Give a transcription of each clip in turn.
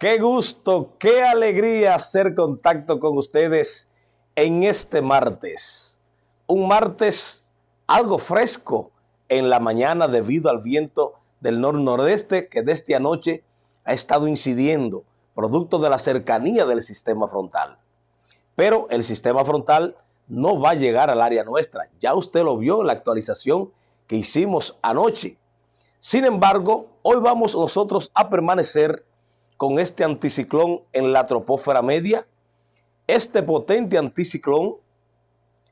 Qué gusto, qué alegría hacer contacto con ustedes en este martes. Un martes algo fresco en la mañana debido al viento del nor-nordeste que desde este anoche ha estado incidiendo, producto de la cercanía del sistema frontal. Pero el sistema frontal no va a llegar al área nuestra. Ya usted lo vio en la actualización que hicimos anoche. Sin embargo, hoy vamos nosotros a permanecer con este anticiclón en la tropósfera media, este potente anticiclón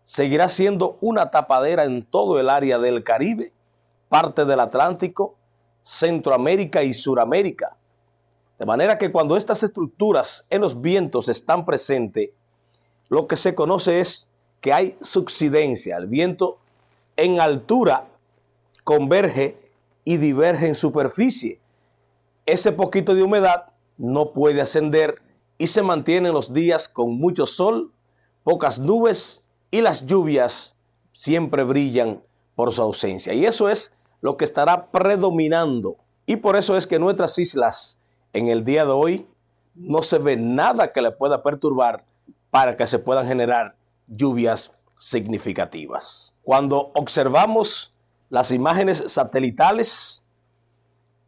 seguirá siendo una tapadera en todo el área del Caribe, parte del Atlántico, Centroamérica y Suramérica. De manera que cuando estas estructuras en los vientos están presentes, lo que se conoce es que hay subsidencia. El viento en altura converge y diverge en superficie. Ese poquito de humedad no puede ascender y se mantienen los días con mucho sol, pocas nubes y las lluvias siempre brillan por su ausencia. Y eso es lo que estará predominando. Y por eso es que nuestras islas en el día de hoy no se ve nada que le pueda perturbar para que se puedan generar lluvias significativas. Cuando observamos las imágenes satelitales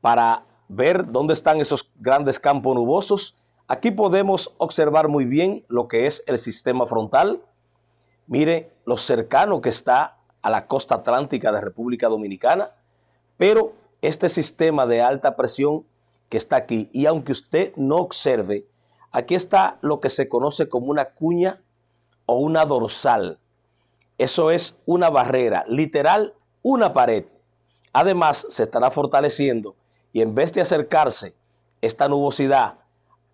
para ver dónde están esos grandes campos nubosos. Aquí podemos observar muy bien lo que es el sistema frontal. Mire lo cercano que está a la costa atlántica de República Dominicana, pero este sistema de alta presión que está aquí, y aunque usted no observe, aquí está lo que se conoce como una cuña o una dorsal. Eso es una barrera, literal, una pared. Además, se estará fortaleciendo y en vez de acercarse esta nubosidad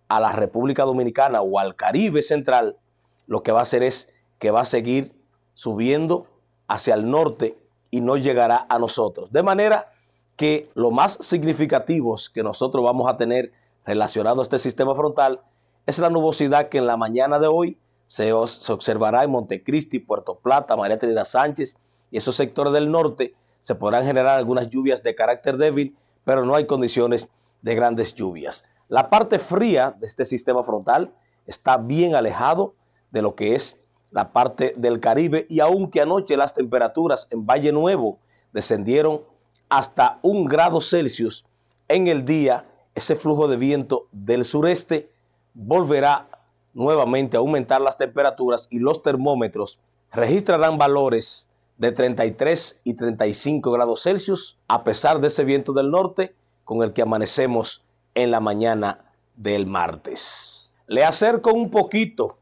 a la República Dominicana o al Caribe Central, lo que va a hacer es que va a seguir subiendo hacia el norte y no llegará a nosotros. De manera que lo más significativo que nosotros vamos a tener relacionado a este sistema frontal es la nubosidad que en la mañana de hoy se, se observará en Montecristi, Puerto Plata, María Trinidad Sánchez y esos sectores del norte. Se podrán generar algunas lluvias de carácter débil pero no hay condiciones de grandes lluvias. La parte fría de este sistema frontal está bien alejado de lo que es la parte del Caribe y aunque anoche las temperaturas en Valle Nuevo descendieron hasta un grado Celsius en el día, ese flujo de viento del sureste volverá nuevamente a aumentar las temperaturas y los termómetros registrarán valores de 33 y 35 grados Celsius, a pesar de ese viento del norte con el que amanecemos en la mañana del martes. Le acerco un poquito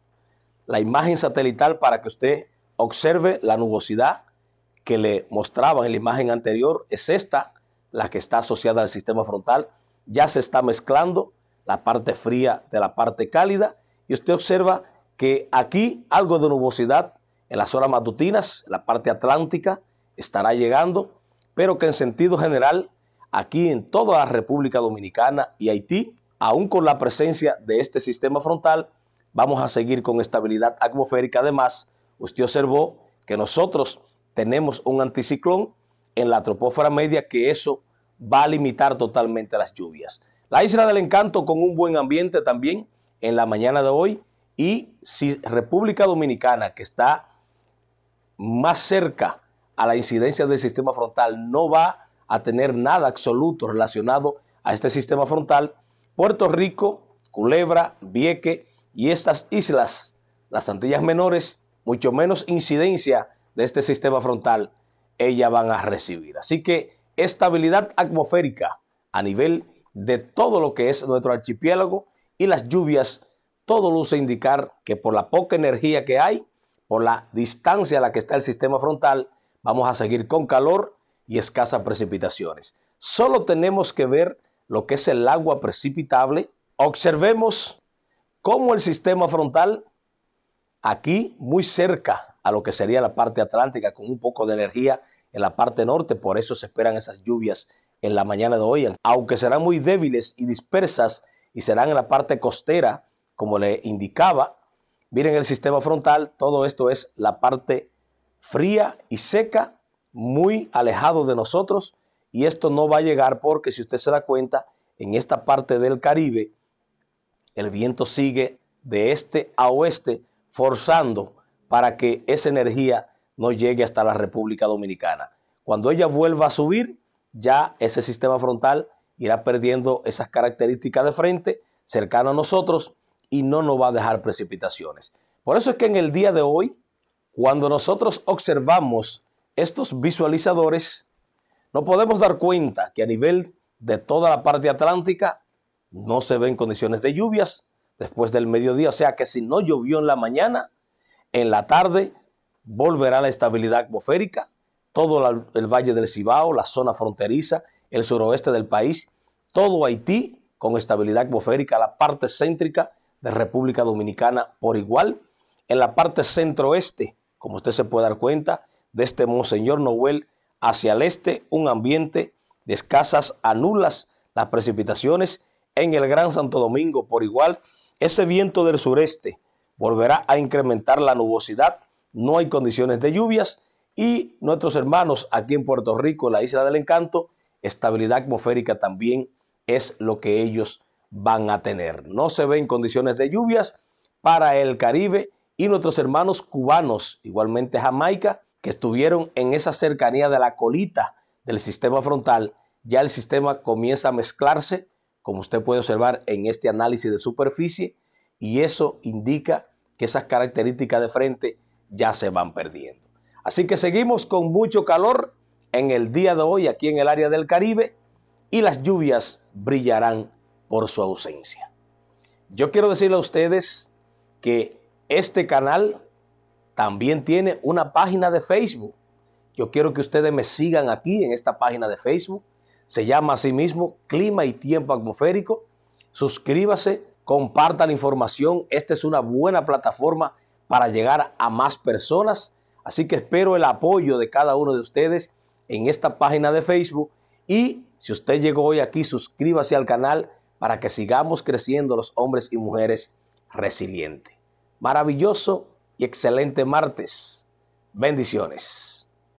la imagen satelital para que usted observe la nubosidad que le mostraba en la imagen anterior. Es esta la que está asociada al sistema frontal. Ya se está mezclando la parte fría de la parte cálida y usted observa que aquí algo de nubosidad en las horas matutinas, la parte atlántica estará llegando, pero que en sentido general, aquí en toda la República Dominicana y Haití, aún con la presencia de este sistema frontal, vamos a seguir con estabilidad atmosférica. Además, usted observó que nosotros tenemos un anticiclón en la tropósfera media que eso va a limitar totalmente las lluvias. La isla del encanto con un buen ambiente también en la mañana de hoy y si República Dominicana que está más cerca a la incidencia del sistema frontal no va a tener nada absoluto relacionado a este sistema frontal. Puerto Rico, Culebra, Vieque y estas islas, las Antillas Menores, mucho menos incidencia de este sistema frontal, ellas van a recibir. Así que estabilidad atmosférica a nivel de todo lo que es nuestro archipiélago y las lluvias, todo luce indicar que por la poca energía que hay, por la distancia a la que está el sistema frontal, vamos a seguir con calor y escasas precipitaciones. Solo tenemos que ver lo que es el agua precipitable. Observemos cómo el sistema frontal, aquí muy cerca a lo que sería la parte atlántica, con un poco de energía en la parte norte, por eso se esperan esas lluvias en la mañana de hoy, aunque serán muy débiles y dispersas y serán en la parte costera, como le indicaba, Miren el sistema frontal, todo esto es la parte fría y seca, muy alejado de nosotros y esto no va a llegar porque si usted se da cuenta, en esta parte del Caribe, el viento sigue de este a oeste forzando para que esa energía no llegue hasta la República Dominicana. Cuando ella vuelva a subir, ya ese sistema frontal irá perdiendo esas características de frente cercano a nosotros y no nos va a dejar precipitaciones. Por eso es que en el día de hoy, cuando nosotros observamos estos visualizadores, no podemos dar cuenta que a nivel de toda la parte atlántica no se ven condiciones de lluvias después del mediodía. O sea que si no llovió en la mañana, en la tarde volverá la estabilidad atmosférica. Todo el valle del Cibao, la zona fronteriza, el suroeste del país, todo Haití con estabilidad atmosférica, la parte céntrica de República Dominicana por igual. En la parte centro-oeste, como usted se puede dar cuenta, de este Monseñor Noel hacia el este, un ambiente de escasas anulas, las precipitaciones en el Gran Santo Domingo por igual. Ese viento del sureste volverá a incrementar la nubosidad, no hay condiciones de lluvias y nuestros hermanos aquí en Puerto Rico, la Isla del Encanto, estabilidad atmosférica también es lo que ellos van a tener. No se ven condiciones de lluvias para el Caribe y nuestros hermanos cubanos, igualmente Jamaica, que estuvieron en esa cercanía de la colita del sistema frontal, ya el sistema comienza a mezclarse, como usted puede observar en este análisis de superficie, y eso indica que esas características de frente ya se van perdiendo. Así que seguimos con mucho calor en el día de hoy aquí en el área del Caribe y las lluvias brillarán por su ausencia. Yo quiero decirle a ustedes que este canal también tiene una página de Facebook. Yo quiero que ustedes me sigan aquí en esta página de Facebook. Se llama así mismo Clima y Tiempo Atmosférico. Suscríbase, comparta la información. Esta es una buena plataforma para llegar a más personas. Así que espero el apoyo de cada uno de ustedes en esta página de Facebook. Y si usted llegó hoy aquí, suscríbase al canal para que sigamos creciendo los hombres y mujeres resilientes. Maravilloso y excelente martes. Bendiciones.